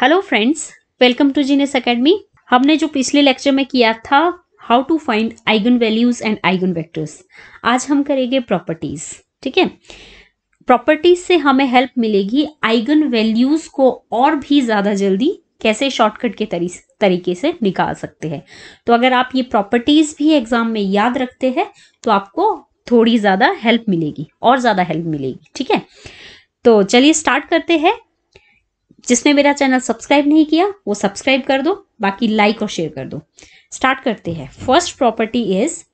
hello friends welcome to Genius Academy हमने जो पिछले लेक्चर में किया था how to find eigenvalues and eigenvectors आज हम करेंगे प्रॉपर्टीज ठीक है प्रॉपर्टीज से हमें हेल्प मिलेगी आइगन वैल्यूज को और भी ज़्यादा जल्दी कैसे शॉर्टकट के तरी, तरीके से निकाल सकते हैं तो अगर आप ये प्रॉपर्टीज भी एग्जाम में याद रखते हैं तो आपको थोड़ी ज़्यादा हेल्प मिलेगी और ज़्यादा हेल्प मिलेगी ठीक है तो चलिए स्टार्ट करते हैं जिसने मेरा चैनल सब्सक्राइब नहीं किया वो सब्सक्राइब कर दो बाकी लाइक और शेयर कर दो स्टार्ट करते हैं first property is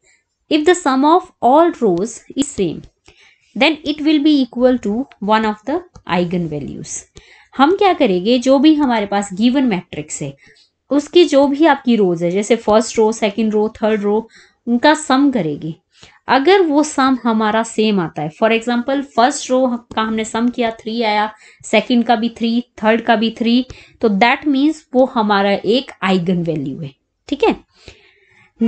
if the sum of all rows is same then it will be equal to one of the eigenvalues हम क्या करेंगे जो भी हमारे पास गिवन मैट्रिक्स है उसकी जो भी आपकी रोज है जैसे first row second row third row उनका सम करेगी अगर वो सम हमारा सेम आता है फॉर एग्जाम्पल फर्स्ट रो का हमने सम किया थ्री आया सेकेंड का भी थ्री थर्ड का भी थ्री तो दैट मीन्स वो हमारा एक आइगन वैल्यू है ठीक है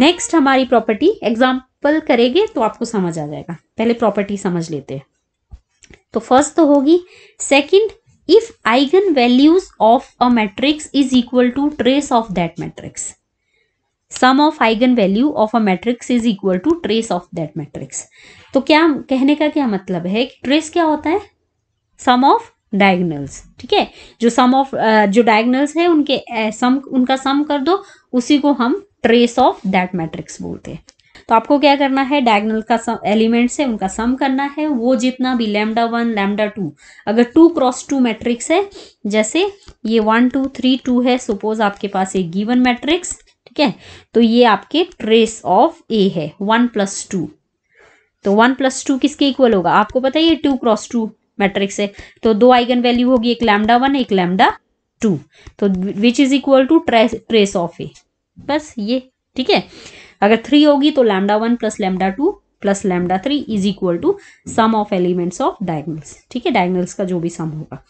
नेक्स्ट हमारी प्रॉपर्टी एग्जाम्पल करेंगे तो आपको समझ आ जाएगा पहले प्रॉपर्टी समझ लेते हैं तो फर्स्ट तो होगी second if eigen values of a matrix is equal to trace of that matrix sum of eigenvalue of a matrix is equal to trace of that matrix तो क्या कहने का क्या मतलब है कि ट्रेस क्या होता है सम ऑफ डायगनल्स ठीक है जो सम ऑफ जो डायगनल्स है उनके सम उनका सम कर दो उसी को हम ट्रेस ऑफ दैट मैट्रिक्स बोलते हैं तो आपको क्या करना है डायगनल का सम एलिमेंट्स है उनका सम करना है वो जितना भी लैमडा वन लैमडा टू अगर टू क्रॉस टू मैट्रिक्स है जैसे ये वन टू थ्री टू है सपोज आपके पास एक गिवन मैट्रिक्स ठीक है तो ये आपके ट्रेस ऑफ ए है वन प्लस टू तो वन प्लस टू किसके इक्वल होगा आपको पता है ये टू क्रॉस टू मैट्रिक्स है तो दो आइगन वैल्यू होगी एक लैमडा वन एक लैमडा टू तो which is equal to trace of A बस ये ठीक है अगर थ्री होगी तो lambda one plus lambda two plus lambda three is equal to sum of elements of diagonals ठीक है डायगनल्स का जो भी सम होगा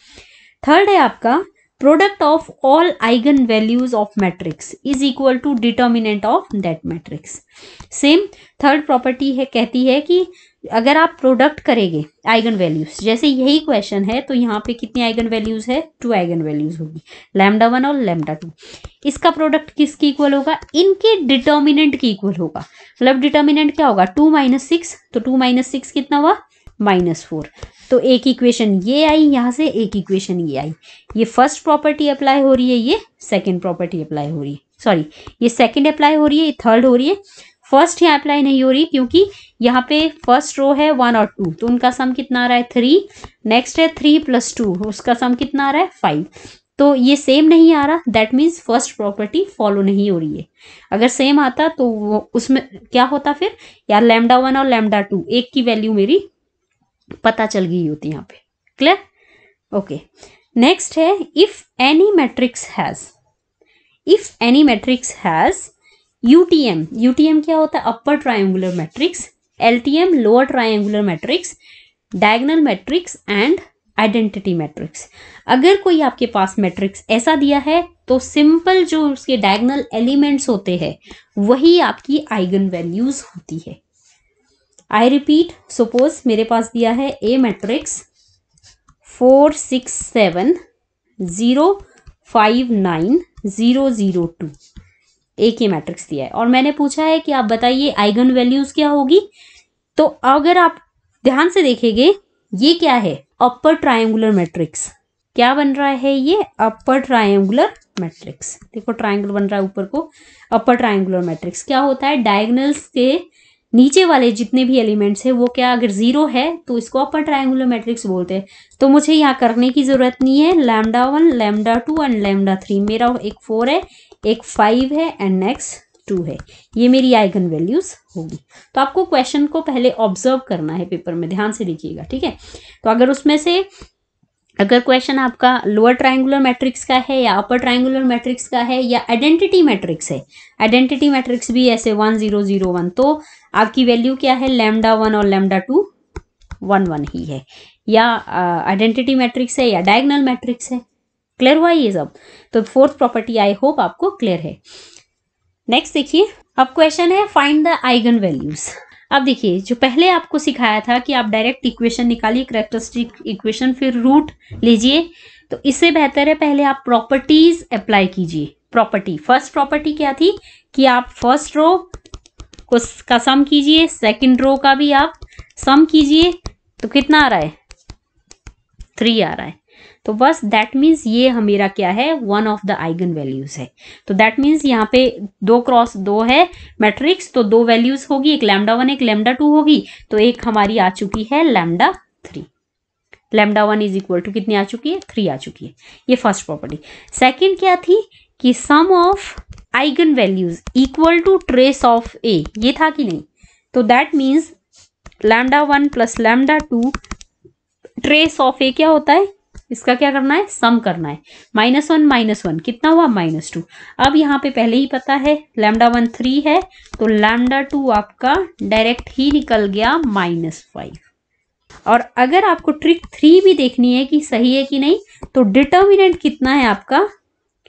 थर्ड है आपका product of all eigenvalues of matrix is equal to determinant of that matrix same third property है कहती है कि अगर आप प्रोडक्ट करेंगे आइगन वैल्यूज जैसे यही क्वेश्चन है तो यहाँ पे कितनी आइगन वैल्यूज है टू आइगन वैल्यूज होगी लैमडा वन और लैमडा टू इसका प्रोडक्ट किसकी इक्वल होगा इनके डिटर्मिनेंट की इक्वल होगा मतलब डिटर्मिनेंट क्या होगा टू माइनस सिक्स तो टू माइनस सिक्स कितना हुआ माइनस फोर तो एक इक्वेशन ये आई यहाँ से एक इक्वेशन ये आई ये फर्स्ट प्रॉपर्टी अप्लाई हो रही है ये सेकेंड प्रॉपर्टी अप्लाई हो रही है सॉरी ये सेकेंड अप्लाई हो रही है ये थर्ड हो रही है फर्स्ट यहाँ अप्लाई नहीं हो रही क्योंकि यहाँ पे फर्स्ट रो है वन और टू तो उनका सम कितना आ रहा है थ्री नेक्स्ट है थ्री प्लस टू उसका सम कितना आ रहा है फाइव तो ये सेम नहीं आ रहा that means first property follow नहीं हो रही है अगर सेम आता तो वो उसमें क्या होता फिर यार लेमडा वन और लेमडा टू एक की वैल्यू मेरी पता चल गई होती यहाँ पे क्लियर ओके नेक्स्ट है if any matrix has if any matrix has U T M U T M क्या होता है upper triangular matrix L T M lower triangular matrix diagonal matrix and identity matrix अगर कोई आपके पास matrix ऐसा दिया है तो सिंपल जो उसके डायगनल एलिमेंट्स होते हैं वही आपकी आइगन वैल्यूज होती है आई रिपीट सपोज मेरे पास दिया है A matrix four six seven zero five nine zero zero two A के मैट्रिक्स दिया है और मैंने पूछा है कि आप बताइए आइगन वैल्यूज़ क्या होगी तो अगर आप ध्यान से देखेंगे ये क्या है अपर ट्रायंगुलर मैट्रिक्स क्या बन रहा है ये अपर ट्रायंगुलर मैट्रिक्स देखो ट्रायंगल बन रहा है ऊपर को अपर ट्रायंगुलर मैट्रिक्स क्या होता है डायगनल्स के नीचे वाले जितने भी एलिमेंट्स हैं वो क्या अगर ज़ीरो है तो इसको अपर ट्राइंगुलर मैट्रिक्स बोलते हैं तो मुझे यहाँ करने की ज़रूरत नहीं है lambda one lambda two and lambda three मेरा एक फोर है एक फाइव है एंड नेक्स्ट टू है ये मेरी आइगन वैल्यूज़ होगी तो आपको क्वेश्चन को पहले ऑब्जर्व करना है पेपर में ध्यान से लिखिएगा ठीक है तो अगर उसमें से अगर क्वेश्चन आपका लोअर ट्राइंगुलर मैट्रिक्स का है या अपर ट्राइंगुलर मैट्रिक्स का है या आइडेंटिटी मैट्रिक्स है आइडेंटिटी मैट्रिक्स भी ऐसे वन जीरो जीरो वन तो आपकी वैल्यू क्या है लेमडा वन और लेमडा टू वन वन ही है या आइडेंटिटी uh, मैट्रिक्स है या डायगनल मैट्रिक्स है क्लियर हुआ ये सब तो फोर्थ प्रॉपर्टी आई होप आपको क्लियर है नेक्स्ट देखिए अब क्वेश्चन है फाइंड द आइगन वैल्यूज़ अब देखिए जो पहले आपको सिखाया था कि आप डायरेक्ट इक्वेशन निकालिए करेक्टरिस्टिक इक्वेशन फिर रूट लीजिए तो इससे बेहतर है पहले आप प्रॉपर्टीज अप्लाई कीजिए प्रॉपर्टी फर्स्ट प्रॉपर्टी क्या थी कि आप फर्स्ट रो को का सम कीजिए सेकंड रो का भी आप सम कीजिए तो कितना आ रहा है थ्री आ रहा है तो बस दैट मीन्स ये हमेरा क्या है one of the eigen values है तो दैट मीन्स यहाँ पे दो क्रॉस दो है मैट्रिक्स तो दो वैल्यूज होगी एक लैमडा वन एक लैमडा टू होगी तो एक हमारी आ चुकी है lambda three lambda one is equal to कितनी आ चुकी है थ्री आ चुकी है ये फर्स्ट प्रॉपर्टी सेकेंड क्या थी कि sum of eigen eigenvalues equal to trace of A ये था कि नहीं तो that means lambda one plus lambda two trace of A क्या होता है इसका क्या करना है सम करना है माइनस वन माइनस वन कितना हुआ माइनस टू अब यहाँ पे पहले ही पता है लैमडा वन थ्री है तो लैमडा टू आपका डायरेक्ट ही निकल गया माइनस फाइव और अगर आपको ट्रिक थ्री भी देखनी है कि सही है कि नहीं तो डिटर्मिनेंट कितना है आपका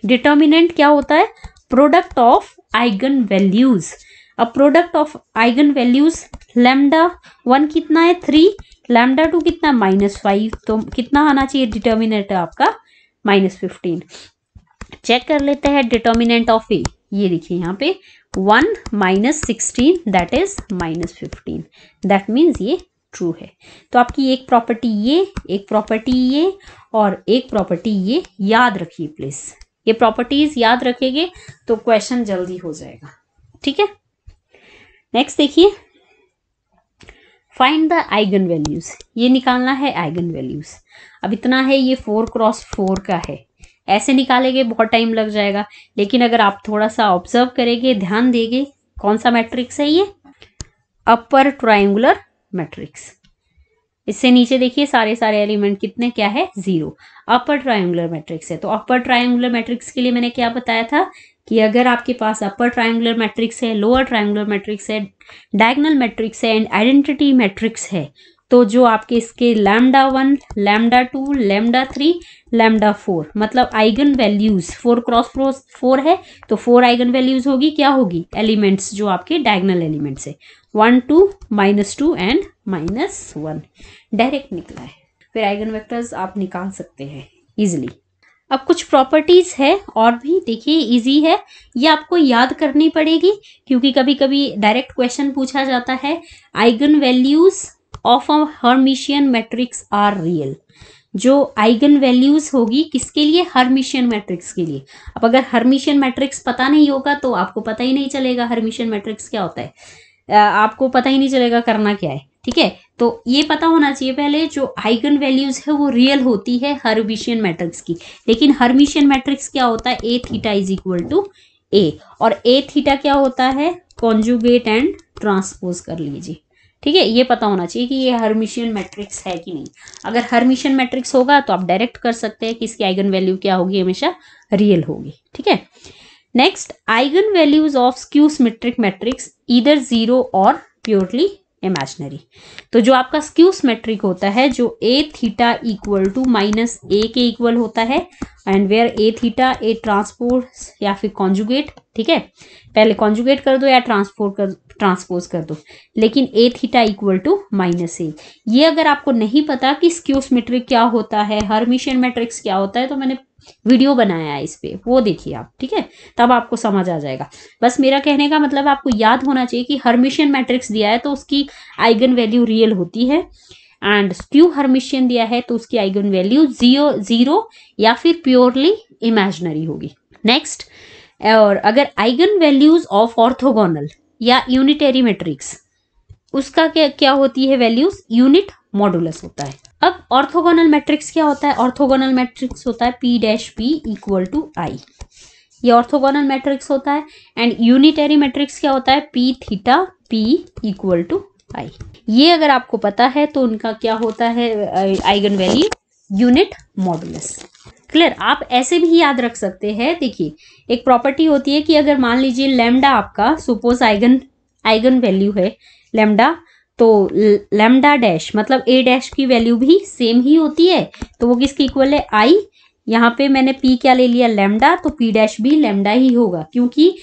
डिटर्मिनेंट क्या होता है प्रोडक्ट ऑफ आइगन वैल्यूज अब product of eigen eigenvalues lambda one कितना है थ्री लैमडा टू कितना माइनस फाइव तो कितना आना चाहिए डिटर्मिनेंट आपका माइनस फिफ्टीन चेक कर लेते हैं डिटर्मिनेंट ऑफ ए ये देखिए यहाँ पे one minus sixteen that is minus fifteen that means ये ट्रू है तो आपकी एक प्रॉपर्टी ये एक प्रॉपर्टी ये और एक प्रॉपर्टी ये याद रखिए प्लीज़ ये प्रॉपर्टीज याद रखेंगे तो क्वेश्चन जल्दी हो जाएगा ठीक है नेक्स्ट देखिए फाइंड द आइगन वैल्यूज ये निकालना है आइगन वैल्यूज अब इतना है ये फोर क्रॉस फोर का है ऐसे निकालेंगे बहुत टाइम लग जाएगा लेकिन अगर आप थोड़ा सा ऑब्जर्व करेंगे ध्यान देंगे कौन सा मैट्रिक्स है ये अपर ट्राइंगुलर मैट्रिक्स इससे नीचे देखिए सारे सारे एलिमेंट कितने क्या है जीरो अपर ट्राइंगुलर मैट्रिक्स है तो अपर ट्राइंगुलर मैट्रिक्स के लिए मैंने क्या बताया था कि अगर आपके पास अपर ट्राइंगुलर मैट्रिक्स है लोअर ट्राइंगुलर मैट्रिक्स है डायगनल मैट्रिक्स है एंड आइडेंटिटी मैट्रिक्स है तो जो आपके इसके lambda one lambda two lambda three lambda four मतलब eigenvalues four cross cross four है तो फोर आइगन वैल्यूज़ होगी क्या होगी एलिमेंट्स जो आपके डायगनल एलिमेंट्स है one two minus two and minus one direct निकला है फिर आइगन वेक्टर्स आप निकाल सकते हैं ईजिली अब कुछ प्रॉपर्टीज़ है और भी देखिए इजी है ये आपको याद करनी पड़ेगी क्योंकि कभी कभी डायरेक्ट क्वेश्चन पूछा जाता है eigenvalues of a Hermitian matrix are real जो आइगन वैल्यूज होगी किसके लिए हर्मिशियन मैट्रिक्स के लिए अब अगर हर्मिशियन मैट्रिक्स पता नहीं होगा तो आपको पता ही नहीं चलेगा हर्मिशियन मैट्रिक्स क्या होता है आपको पता ही नहीं चलेगा करना क्या है ठीक है तो ये पता होना चाहिए पहले जो आइगन वैल्यूज है वो रियल होती है हर्मिशियन मैट्रिक्स की लेकिन हर्मिशियन मैट्रिक्स क्या होता है A theta is equal to A और ए थीटा क्या होता है कॉन्जुगेट एंड ट्रांसपोज कर लीजिए ठीक है ये पता होना चाहिए कि ये हर्मिशियन मैट्रिक्स है कि नहीं अगर हर्मिशियन मैट्रिक्स होगा तो आप डायरेक्ट कर सकते हैं कि इसकी आइगन वैल्यू क्या होगी हमेशा रियल होगी ठीक है next eigen values of skew symmetric matrix इधर जीरो और प्योरली इमेजनरी तो जो आपका स्क्यू सिमेट्रिक होता है जो A theta equal to minus A के इक्वल होता है and where A theta A transport या फिर कॉन्जुगेट ठीक है पहले कॉन्जुगेट कर दो या ट्रांसपोर्ट कर ट्रांसपोज कर दो लेकिन A theta equal to minus A ये अगर आपको नहीं पता कि स्क्यू सिमेट्रिक क्या होता है हर मिशन मैट्रिक्स क्या होता है तो मैंने वीडियो बनाया है इस पर वो देखिए आप ठीक है तब आपको समझ आ जाएगा बस मेरा कहने का मतलब आपको याद होना चाहिए कि हर्मिशियन मैट्रिक्स दिया है तो उसकी आइगन वैल्यू रियल होती है एंड स्क्यू हर्मिशियन दिया है तो उसकी आइगन वैल्यू जीरो जीरो या फिर प्योरली इमेजनरी होगी नेक्स्ट और अगर आइगन वैल्यूज ऑफ ऑर्थोगोनल या यूनिटेरी मैट्रिक्स उसका क्या क्या होती है वैल्यूज यूनिट मॉडुलस होता है अब ऑर्थोगोनल मैट्रिक्स क्या होता है ऑर्थोगोनल मैट्रिक्स होता है P dash P equal to I ये ऑर्थोगोनल मैट्रिक्स होता है एंड यूनिटरी मैट्रिक्स क्या होता है P theta P equal to I ये अगर आपको पता है तो उनका क्या होता है eigen value unit modulus clear आप ऐसे भी याद रख सकते हैं देखिए एक प्रॉपर्टी होती है कि अगर मान लीजिए लेमडा आपका सुपोज आइगन आइगन वैल्यू है लेमडा तो लेमडा डैश मतलब ए डैश की वैल्यू भी सेम ही होती है तो वो किसके इक्वल है आई यहाँ पे मैंने पी क्या ले लिया लेमडा तो पी डैश भी लेमडा ही होगा क्योंकि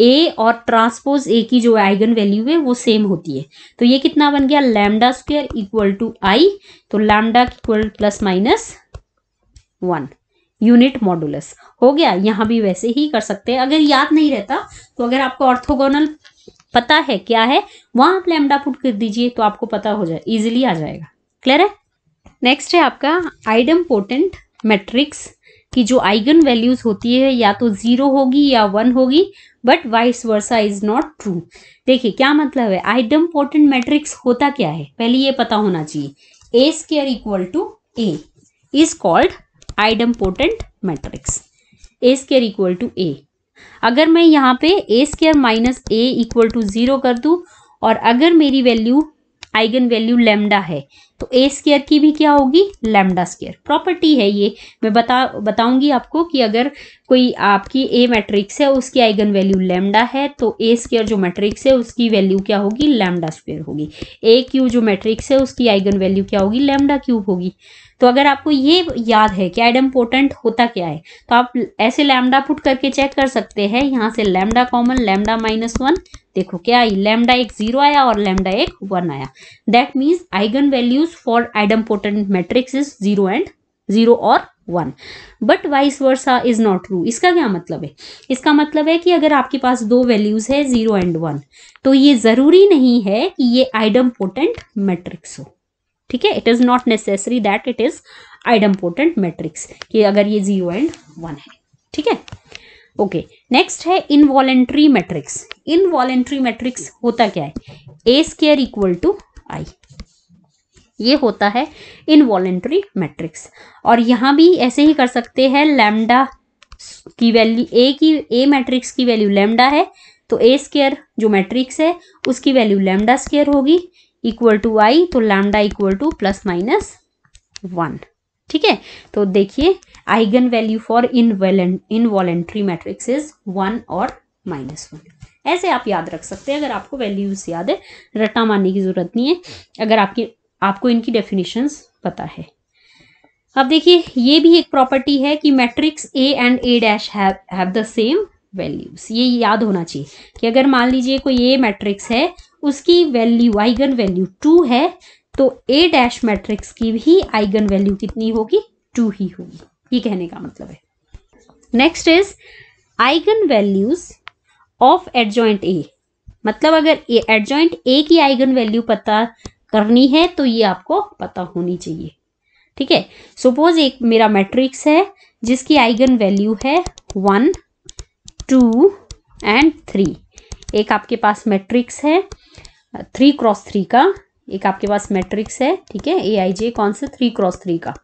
ए और ट्रांसपोज ए की जो आइगन वैल्यू है वो सेम होती है तो ये कितना बन गया lambda square equal to I तो lambda equal plus minus one unit modulus हो गया यहाँ भी वैसे ही कर सकते हैं अगर याद नहीं रहता तो अगर आपको ऑर्थोगोनल पता है क्या है वहां आप लेमडा पुट कर दीजिए तो आपको पता हो जाए इजिली आ जाएगा क्लियर है नेक्स्ट है आपका आइडम पोटेंट मैट्रिक्स कि जो आइगन वैल्यूज होती है या तो जीरो होगी या वन होगी but vice versa is not true देखिए क्या मतलब है आइडम पोर्टेंट मैट्रिक्स होता क्या है पहले ये पता होना चाहिए A square equal to A is called आइडम पोर्टेंट matrix A square equal to A अगर मैं यहाँ पे A square minus A equal to zero कर दूँ और अगर मेरी वैल्यू आइगन वैल्यू लेमडा है तो ए स्क्र की भी क्या होगी लेमडा स्केयर प्रॉपर्टी है ये मैं बता बताऊंगी आपको कि अगर कोई आपकी ए मैट्रिक्स है उसकी आइगन वैल्यू लेमडा है तो ए स्क्र जो मैट्रिक्स है उसकी वैल्यू क्या होगी लेमडा स्क्वेयर होगी ए क्यू जो मैट्रिक्स है उसकी आइगन वैल्यू क्या होगी लेमडा क्यूब होगी तो अगर आपको ये याद है कि आइडम पोर्टेंट होता क्या है तो आप ऐसे लैमडा पुट करके चेक कर सकते हैं यहाँ से lambda common lambda minus one देखो क्या आई लैमडा एक जीरो आया और लैमडा एक वन आया that means eigen values for आइडम पोर्टेंट matrix is zero and zero और one but vice versa is not true इसका क्या मतलब है इसका मतलब है कि अगर आपके पास दो वैल्यूज है जीरो एंड वन तो ये ज़रूरी नहीं है कि ये आइडम पोटेंट मैट्रिक्स हो ठीक है it is not necessary that it is आइडम पोटेंट मैट्रिक्स कि अगर ये जीरो एंड वन है ठीक है ओके नेक्स्ट है इनवॉलेंट्री मैट्रिक्स इनवॉलेंट्री मैट्रिक्स होता क्या है A square equal to I ये होता है इनवॉलेंट्री मैट्रिक्स और यहाँ भी ऐसे ही कर सकते हैं लैमडा की वैल्यू ए की ए मैट्रिक्स की वैल्यू लैमडा है तो ए स्केयर जो मैट्रिक्स है उसकी वैल्यू लैमडा स्केयर होगी इक्वल टू आई तो lambda equal to plus minus one ठीक है तो देखिए eigen value for in involuntary matrix is one और माइनस वन ऐसे आप याद रख सकते हैं अगर आपको वैल्यूज याद है रट्टा मारने की जरूरत नहीं है अगर आपके आपको इनकी डेफिनेशंस पता है अब देखिए ये भी एक प्रॉपर्टी है कि matrix A and A dash have the same values ये याद होना चाहिए कि अगर मान लीजिए कोई ए मैट्रिक्स है उसकी वैल्यू आइगन वैल्यू टू है तो ए डैश मैट्रिक्स की भी आइगन वैल्यू कितनी होगी टू ही होगी ये कहने का मतलब है next is eigen values of adjoint A मतलब अगर एडजॉइंट ए की आइगन वैल्यू पता करनी है तो ये आपको पता होनी चाहिए ठीक है सपोज एक मेरा मैट्रिक्स है जिसकी आइगन वैल्यू है वन टू एंड थ्री एक आपके पास मैट्रिक्स है थ्री क्रॉस थ्री का एक आपके पास मैट्रिक्स है ठीक है ए आई जे कौन सा थ्री क्रॉस थ्री का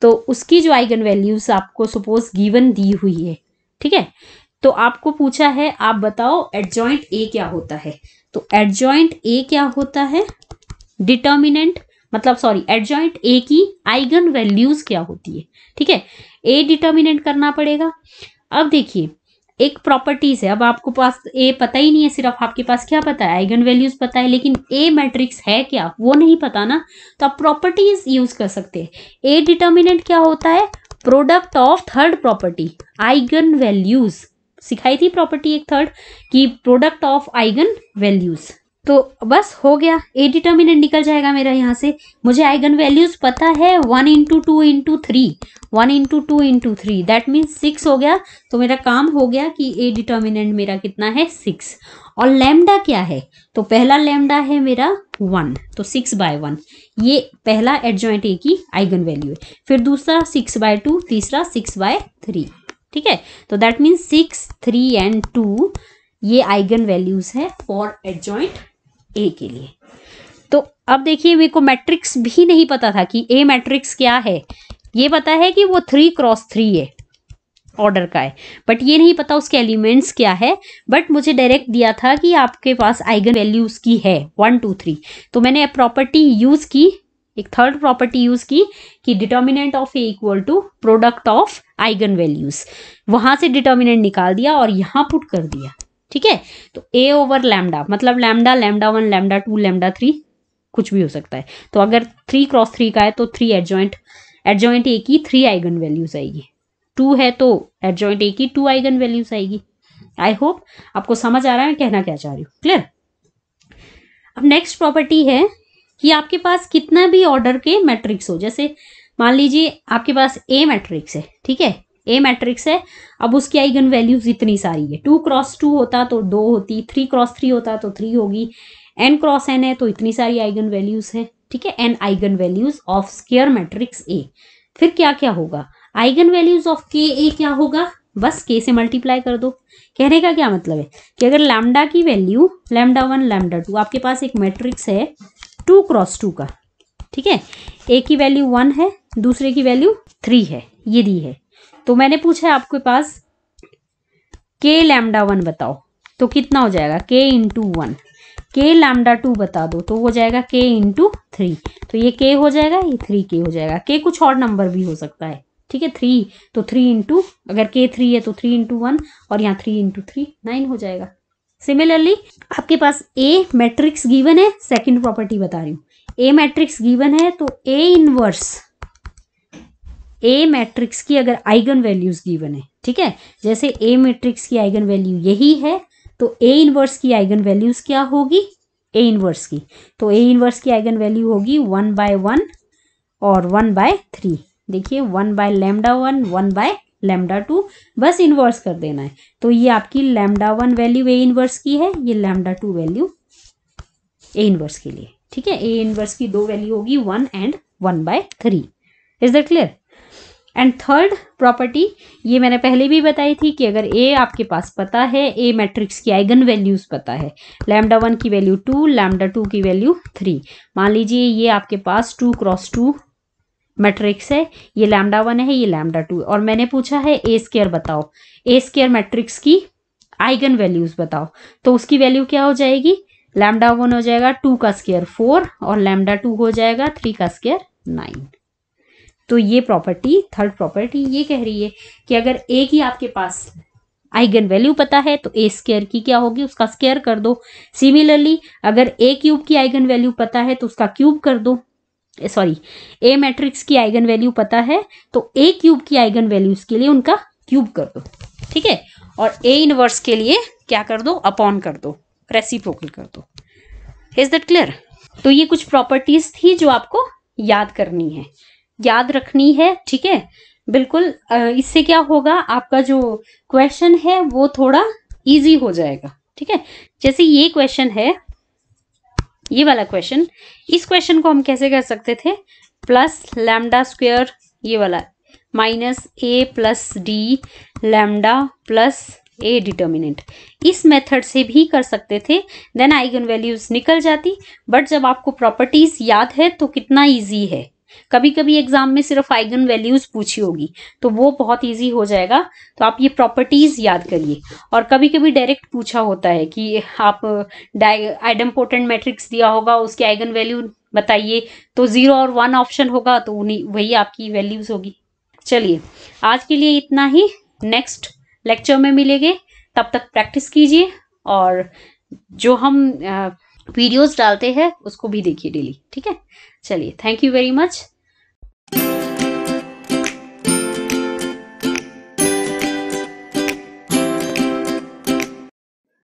तो उसकी जो आइगन वैल्यूज आपको सपोज गिवन दी हुई है ठीक है तो आपको पूछा है आप बताओ एडजॉइंट ए क्या होता है तो एडजॉइंट ए क्या होता है डिटर्मिनेंट मतलब सॉरी एडजॉइंट ए की आइगन वैल्यूज क्या होती है ठीक है ए डिटर्मिनेंट करना पड़ेगा अब देखिए एक प्रॉपर्टीज है अब आपको पास ए पता ही नहीं है सिर्फ आपके पास क्या पता है आइगन वैल्यूज पता है लेकिन ए मैट्रिक्स है क्या वो नहीं पता ना तो आप प्रॉपर्टीज यूज कर सकते हैं ए डिटर्मिनेंट क्या होता है product of third property eigen values सिखाई थी प्रॉपर्टी एक थर्ड की प्रोडक्ट ऑफ आइगन वैल्यूज तो बस हो गया ए डिटर्मिनेंट निकल जाएगा मेरा यहाँ से मुझे आइगन वैल्यूज पता है one into two into three one into two into three that means six हो गया तो मेरा काम हो गया कि ए डिटर्मिनेंट मेरा कितना है सिक्स और लेमडा क्या है तो पहला लेमडा है मेरा वन तो सिक्स बाय वन ये पहला एडजॉइंट ए की आइगन वैल्यू है फिर दूसरा सिक्स बाय टू तीसरा सिक्स बाय थ्री ठीक है तो that means six three and two ये आइगन वैल्यूज है फॉर एडजॉइंट ए के लिए तो अब देखिए मेरे को मैट्रिक्स भी नहीं पता था कि ए मैट्रिक्स क्या है ये पता है कि वो थ्री क्रॉस थ्री है ऑर्डर का है बट ये नहीं पता उसके एलिमेंट्स क्या है बट मुझे डायरेक्ट दिया था कि आपके पास आइगन वैल्यूज की है वन टू थ्री तो मैंने प्रॉपर्टी यूज की एक थर्ड प्रॉपर्टी यूज की कि determinant of A equal to product of eigen values वहां से डिटर्मिनेंट निकाल दिया और यहाँ पुट कर दिया ठीक है तो ए ओवर लैमडा मतलब lambda lambda one lambda two lambda three कुछ भी हो सकता है तो अगर थ्री क्रॉस थ्री का है तो थ्री एडजॉइंट एडजॉइंट ए की थ्री आइगन वैल्यूज आएगी टू है तो एडजॉइंट ए की टू आइगन वैल्यूज आएगी आई होप आपको समझ आ रहा है कहना क्या चाह रही हूँ क्लियर अब नेक्स्ट प्रॉपर्टी है कि आपके पास कितना भी ऑर्डर के मैट्रिक्स हो जैसे मान लीजिए आपके पास ए मैट्रिक्स है ठीक है ए मैट्रिक्स है अब उसकी आइगन वैल्यूज इतनी सारी है टू क्रॉस टू होता तो दो होती थ्री क्रॉस थ्री होता तो थ्री होगी एन क्रॉस एन है तो इतनी सारी आइगन वैल्यूज है ठीक है n eigen values of square matrix A फिर क्या क्या होगा आइगन वैल्यूज ऑफ के ए क्या होगा बस के से मल्टीप्लाई कर दो कहने का क्या मतलब है कि अगर लैमडा की value lambda one lambda two आपके पास एक मैट्रिक्स है टू क्रॉस टू का ठीक है ए की वैल्यू वन है दूसरे की वैल्यू थ्री है ये दी है तो मैंने पूछा आपके पास के लैमडा वन बताओ तो कितना हो जाएगा k into one k lambda two बता दो तो हो जाएगा के इंटू थ्री तो ये के हो जाएगा ये थ्री के हो जाएगा के कुछ और नंबर भी हो सकता है ठीक है थ्री तो थ्री इंटू अगर के थ्री है तो थ्री इंटू वन और यहाँ थ्री इंटू थ्री नाइन हो जाएगा सिमिलरली आपके पास ए मैट्रिक्स गिवन है सेकंड प्रॉपर्टी बता रही हूँ ए मैट्रिक्स गिवन है तो ए इनवर्स ए मैट्रिक्स की अगर आइगन वैल्यूज गिवन है ठीक है जैसे ए मैट्रिक्स की आइगन वैल्यू यही है तो ए इनवर्स की आइगन वैल्यूज क्या होगी ए इनवर्स की तो ए इनवर्स की आइगन वैल्यू होगी वन बाय वन और वन बाय थ्री देखिए one by lambda one one by lambda two बस इनवर्स कर देना है तो ये आपकी lambda one value A inverse की है ये lambda two value A inverse के लिए ठीक है ए इनवर्स की दो वैल्यू होगी one and one by three is that clear and third property ये मैंने पहले भी बताई थी कि अगर ए आपके पास पता है ए मैट्रिक्स की आइगन वैल्यूज़ पता है लैमडा वन की वैल्यू टू लैमडा टू की वैल्यू थ्री मान लीजिए ये आपके पास टू क्रॉस टू मैट्रिक्स है ये लैमडा वन है ये लैमडा टू और मैंने पूछा है ए स्केयर बताओ ए स्केयर मैट्रिक्स की आइगन वैल्यूज़ बताओ तो उसकी वैल्यू क्या हो जाएगी लैमडा वन हो जाएगा टू का स्केयर फोर और लैमडा टू हो जाएगा थ्री का स्केयर नाइन तो ये प्रॉपर्टी थर्ड प्रॉपर्टी ये कह रही है कि अगर ए की आपके पास आइगन वैल्यू पता है तो ए स्केयर की क्या होगी उसका स्केयर कर दो सिमिलरली अगर ए क्यूब की आइगन वैल्यू पता है तो उसका क्यूब कर दो सॉरी ए मैट्रिक्स की आइगन वैल्यू पता है तो ए क्यूब की आइगन वैल्यूज के लिए उनका क्यूब कर दो ठीक है और ए इनवर्स के लिए क्या कर दो अपॉन कर दो रेसिप्रोकल कर दो इज दैट क्लियर तो ये कुछ प्रॉपर्टीज थी जो आपको याद करनी है याद रखनी है ठीक है बिल्कुल इससे क्या होगा आपका जो क्वेश्चन है वो थोड़ा इजी हो जाएगा ठीक है जैसे ये क्वेश्चन है ये वाला क्वेश्चन इस क्वेश्चन को हम कैसे कर सकते थे प्लस लैमडा स्क्वेयर ये वाला minus A plus D lambda plus A determinant इस मेथड से भी कर सकते थे देन आइगन वैल्यूज निकल जाती बट जब आपको प्रॉपर्टीज याद है तो कितना ईजी है कभी कभी एग्जाम में सिर्फ आइगन वैल्यूज पूछी होगी तो वो बहुत ईजी हो जाएगा तो आप ये प्रॉपर्टीज याद करिए और कभी कभी डायरेक्ट पूछा होता है कि आप आइडम पोर्टेंट मैट्रिक्स दिया होगा उसके आइगन वैल्यू बताइए तो जीरो और वन ऑप्शन होगा तो उन्हीं वही आपकी वैल्यूज होगी चलिए आज के लिए इतना ही नेक्स्ट लेक्चर में मिलेंगे तब तक प्रैक्टिस कीजिए और जो हम वीडियोस डालते हैं उसको भी देखिए डेली ठीक है चलिए थैंक यू वेरी मच